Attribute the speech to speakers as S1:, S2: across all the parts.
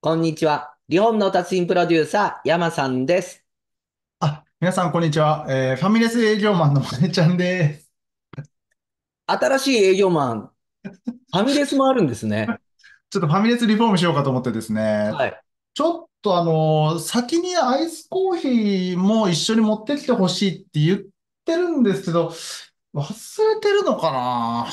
S1: こんにちは。日本の達人プロデューサー、山さんです。
S2: あ、皆さん、こんにちは。えーファミレス営業マンのまねちゃんです。新しい営業マン、ファミレスもあるんですね。ちょっとファミレスリフォームしようかと思ってですね、はい。ちょっとあの、先にアイスコーヒーも一緒に持ってきてほしいって言ってるんですけど、忘
S1: れてるのかな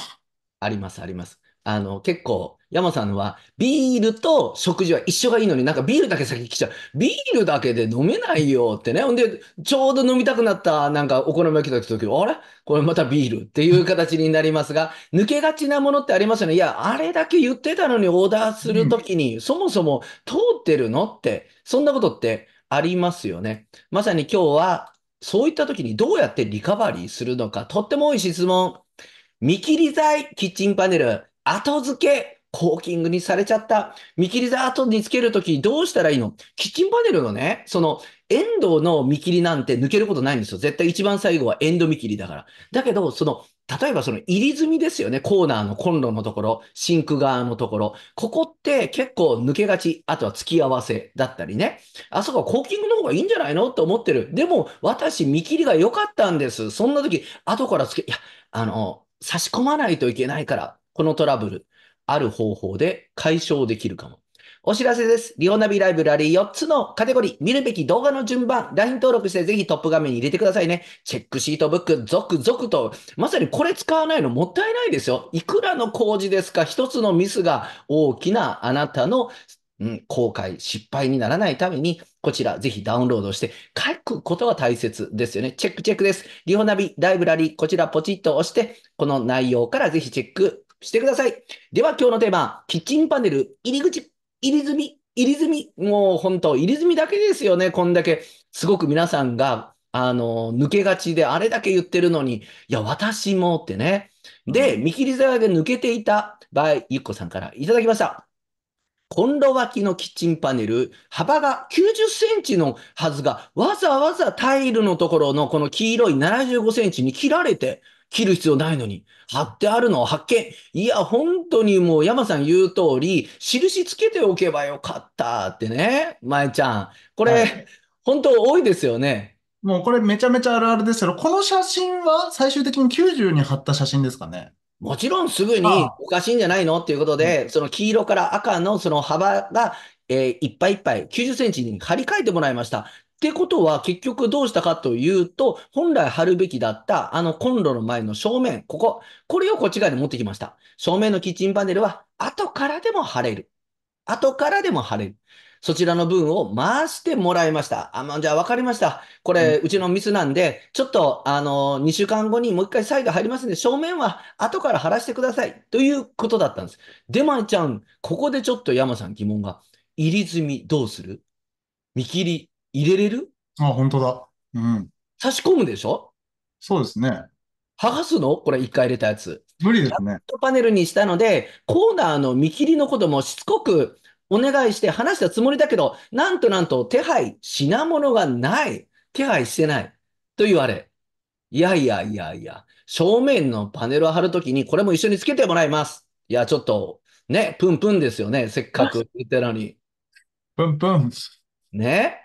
S1: あります、あります。あの、結構、山さんは、ビールと食事は一緒がいいのになんかビールだけ先来ちゃう。ビールだけで飲めないよってね。ほんで、ちょうど飲みたくなったなんかお好み焼きだった時、あれこれまたビールっていう形になりますが、抜けがちなものってありますよね。いや、あれだけ言ってたのにオーダーするときに、そもそも通ってるのって、そんなことってありますよね。まさに今日は、そういった時にどうやってリカバリーするのか、とっても多い質問。見切り剤、キッチンパネル、後付け、コーキングにされちゃった。見切りだとにつけるときどうしたらいいのキッチンパネルのね、その、エンドの見切りなんて抜けることないんですよ。絶対一番最後はエンド見切りだから。だけど、その、例えばその入り済みですよね。コーナーのコンロのところ、シンク側のところ。ここって結構抜けがち。あとは付き合わせだったりね。あそこはコーキングの方がいいんじゃないのと思ってる。でも、私見切りが良かったんです。そんな時、後から付け、いや、あの、差し込まないといけないから、このトラブル。ある方法で解消できるかも。お知らせです。リオナビライブラリー4つのカテゴリー、見るべき動画の順番、LINE 登録してぜひトップ画面に入れてくださいね。チェックシートブック、続々と。まさにこれ使わないのもったいないですよ。いくらの工事ですか、一つのミスが大きなあなたの、うん、後悔、失敗にならないために、こちらぜひダウンロードして書くことが大切ですよね。チェックチェックです。リオナビライブラリー、こちらポチッと押して、この内容からぜひチェックしてください。では今日のテーマ、キッチンパネル、入り口、入り墨、み、入り墨。み。もう本当、入り墨みだけですよね。こんだけ、すごく皆さんが、あの、抜けがちで、あれだけ言ってるのに、いや、私もってね。で、見切り皿が抜けていた場合、ゆっこさんからいただきました。コンロ脇のキッチンパネル、幅が90センチのはずが、わざわざタイルのところのこの黄色い75センチに切られて、切る必要ないのに、貼ってあるのを発見。いや、本当にもう山さん言う通り、印つけておけばよかったってね、まちゃん。これ、はい、本当多いですよね。もうこれめちゃめちゃあるあるですけど、
S2: この写真は最終的に90に貼った写真ですかね。
S1: もちろんすぐにおかしいんじゃないのっていうことで、その黄色から赤のその幅がえー、いっぱいいっぱい90センチに張り替えてもらいました。ってことは、結局どうしたかというと、本来貼るべきだった、あのコンロの前の正面、ここ、これをこっち側に持ってきました。正面のキッチンパネルは、後からでも貼れる。後からでも貼れる。そちらの分を回してもらいました。あ、まあ、じゃあ分かりました。これ、うちのミスなんで、ちょっと、あの、2週間後にもう一回サイド入りますんで、正面は後から貼らせてください。ということだったんです。で、まいちゃん、ここでちょっと山さん疑問が。入り済みどうする見切り入れれるあ、本当だ。うん。差し込むでしょそうですね。剥がすのこれ一回入れたやつ。無理ですね。ラットパネルにしたので、コーナーの見切りのこともしつこくお願いして話したつもりだけど、なんとなんと手配、品物がない。手配してない。と言われ。いやいやいやいや、正面のパネルを貼るときにこれも一緒につけてもらいます。いや、ちょっと、ね、プンプンですよね。せっかく言ってたのに。プンプン。ね。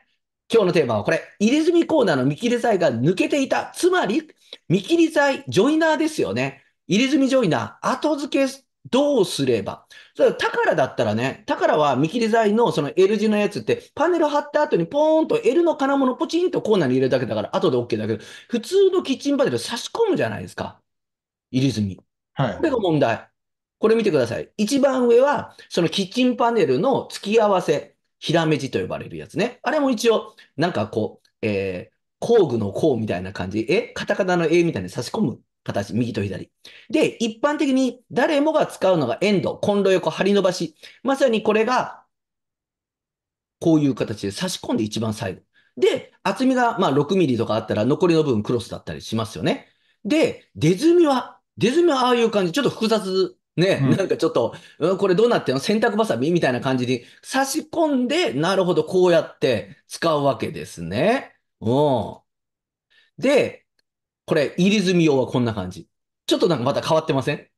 S1: 今日のテーマはこれ、入れ墨コーナーの見切り剤が抜けていた。つまり、見切り剤、ジョイナーですよね。入れ墨ジョイナー、後付けどうすれば。それ宝だったらね、宝は見切り剤のその L 字のやつって、パネル貼った後にポーンと L の金物ポチンとコーナーに入れるだけだから、後で OK だけど、普通のキッチンパネル差し込むじゃないですか。入れ墨。はい。これが問題。これ見てください。一番上は、そのキッチンパネルの付き合わせ。ひらめじと呼ばれるやつね。あれも一応、なんかこう、えー、工具の工みたいな感じ、え、カタカナの A みたいに差し込む形、右と左。で、一般的に誰もが使うのがエンド、コンロ横、張り伸ばし。まさにこれが、こういう形で差し込んで一番最後。で、厚みがまあ6ミリとかあったら残りの部分クロスだったりしますよね。で、出墨は、出墨はああいう感じ、ちょっと複雑ね、なんかちょっと、これどうなってんの洗濯ばさみみたいな感じに差し込んで、なるほど、こうやって使うわけですね。うん。で、これ、入り墨用はこんな感じ。ちょっとなんかまた変わってません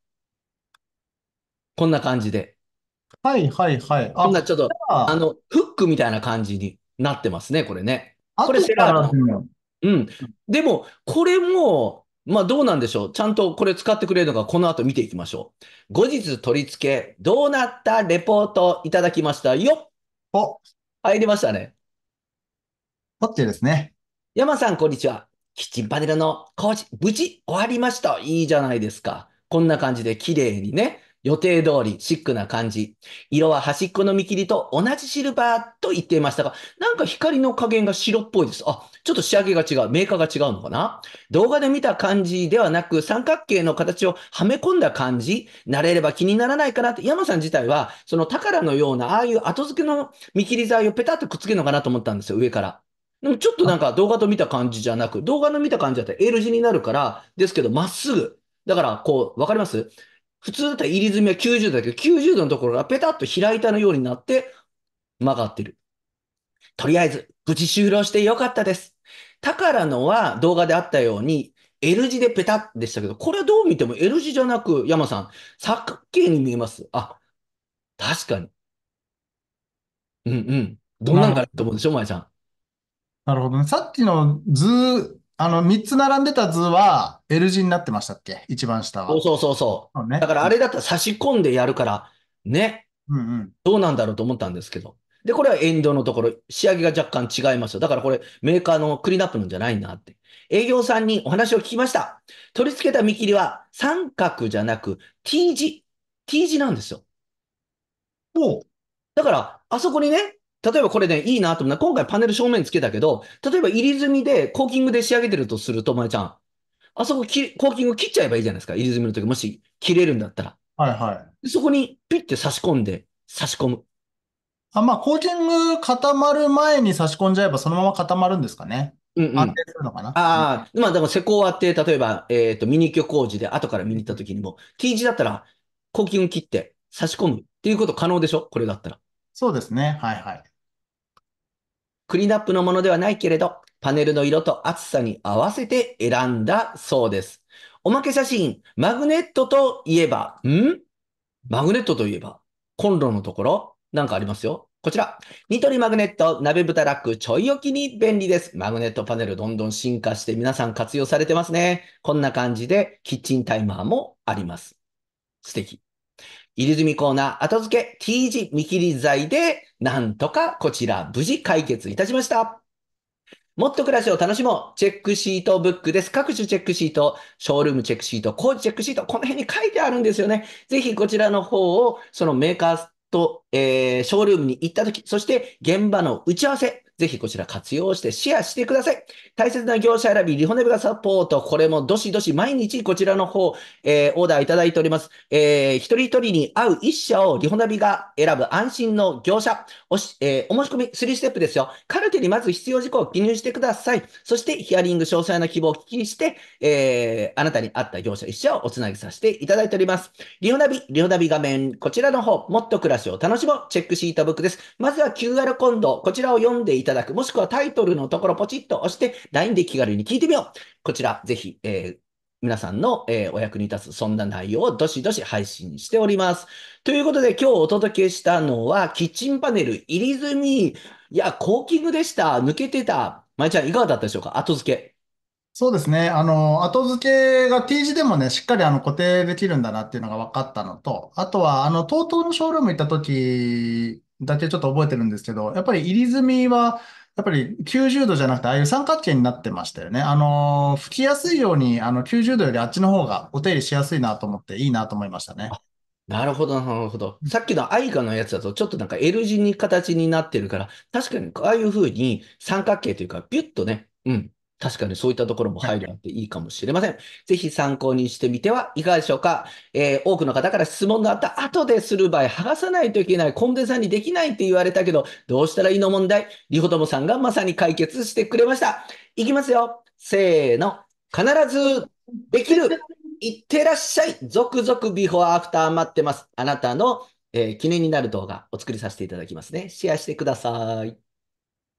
S1: こんな感じで。はいはいはい。こんなちょっと、あの、フックみたいな感じになってますね、これね。これセラーうん。でも、これも、まあどうなんでしょう。ちゃんとこれ使ってくれるのか、この後見ていきましょう。後日取り付け、どうなったレポートいただきましたよお入りましたね。ポッチですね。山さん、こんにちは。キッチンパネルの工事、無事終わりました。いいじゃないですか。こんな感じで綺麗にね、予定通りシックな感じ。色は端っこの見切りと同じシルバーと言っていましたが、なんか光の加減が白っぽいです。あ、ちょっと仕上げが違う。メーカーが違うのかな動画で見た感じではなく、三角形の形をはめ込んだ感じ。慣れれば気にならないかなって、山さん自体は、その宝のような、ああいう後付けの見切り材をペタッとくっつけるのかなと思ったんですよ、上から。でもちょっとなんか動画と見た感じじゃなく、動画の見た感じだったら L 字になるから、ですけど、まっすぐ。だから、こう、わかります普通だったら入り墨は90度だけど、90度のところがペタッと開いたのようになって曲がってる。とりあえず、無事終了してよかったです。宝のは動画であったように、L 字でペタッでしたけど、これはどう見ても L 字じゃなく、山さん、三角形に見えます。あ、確かに。うんうん。どんなんかなと思うでしょ、まやちゃん。
S2: なるほどね。さっきの図あの、3つ並んでた図は L 字になってましたっけ一番下は。そう
S1: そうそうそう。そうね、だからあれだったら差し込んでやるから、ね。うんうん、どうなんだろうと思ったんですけど。で、これはエンドのところ、仕上げが若干違いますよ。だからこれ、メーカーのクリーンアップなんじゃないなって。営業さんにお話を聞きました。取り付けた見切りは三角じゃなく T 字。T 字なんですよ。おだから、あそこにね、例えばこれね、いいなと思った。今回パネル正面つけたけど、例えば入り済みでコーキングで仕上げてるとすると、まえちゃん、あそこきコーキング切っちゃえばいいじゃないですか。入り済みの時、もし切れるんだったら。はいはい。そこにピッて差し込んで、差し込む。
S2: あ、まあ、コーティング固まる前に差し込んじゃえば、そのまま固まるんですかね。うんうん。安定するのか
S1: な。ああ、うん、まあ、でも施工あって、例えば、えっ、ー、と、ミニ居工事で後から見に行った時にも、T 字だったら、コーキング切って差し込むっていうこと可能でしょこれだったら。そうですね。はいはい。クリーンアップのものではないけれど、パネルの色と厚さに合わせて選んだそうです。おまけ写真、マグネットといえば、んマグネットといえば、コンロのところ、なんかありますよ。こちら、ニトリマグネット、鍋豚ラック、ちょい置きに便利です。マグネットパネルどんどん進化して皆さん活用されてますね。こんな感じで、キッチンタイマーもあります。素敵。入れ墨コーナー後付け T 字見切り剤で、なんとかこちら無事解決いたしました。もっと暮らしを楽しもう。チェックシートブックです。各種チェックシート、ショールームチェックシート、工事チェックシート、この辺に書いてあるんですよね。ぜひこちらの方を、そのメーカーと、えー、ショールームに行った時、そして現場の打ち合わせ、ぜひこちら活用してシェアしてください。大切な業者選び、リホネブがサポート、これもどしどし毎日こちらの方、えー、オーダーいただいております。えー、一人一人に合う一社をリホナビが選ぶ安心の業者、おし、えー、お申し込み3ステップですよ。カルテにまず必要事項を記入してください。そしてヒアリング詳細な希望を聞きして、えー、あなたに合った業者一社をおつなぎさせていただいております。リホナビ、リホナビ画面、こちらの方、もっと暮らしを楽しもう、チェックシートブックです。まずは QR コンド、こちらを読んでいただく。もしくはタイトルのところポチッと押して、LINE で気軽に聞いてみよう。こちら、ぜひ、えー、皆さんの、えー、お役に立つ、そんな内容をどしどし配信しております。ということで、今日お届けしたのは、キッチンパネル入り済み。いや、コーキングでした。抜けてた。まいちゃん、いかがだったでしょうか後付け。そうで
S2: すね。あの、後付けが T 字でもね、しっかりあの固定できるんだなっていうのが分かったのと、あとは、あの、TOTO のショールーム行った時だけちょっと覚えてるんですけど、やっぱり入り墨は、やっぱり90度じゃなくて、ああいう三角形になってましたよね。あの、吹きやすいように、あの、90度よりあっちの方
S1: がお手入れしやすいなと思って、いいなと思いましたね。なるほど、なるほど。さっきのアイカのやつだと、ちょっとなんか L 字に形になってるから、確かにああいう風に三角形というか、ビュッとね、うん、確かにそういったところも配慮あっていいかもしれません。ぜひ参考にしてみてはいかがでしょうか。えー、多くの方から質問があった後でする場合、剥がさないといけない、コンデンサーにできないって言われたけど、どうしたらいいの問題、リホトモさんがまさに解決してくれました。いきますよ。せーの。必ずできる。いってらっしゃい。続々ビフォーアフター待ってます。あなたの、えー、記念になる動画お作りさせていただきますね。シェアしてください。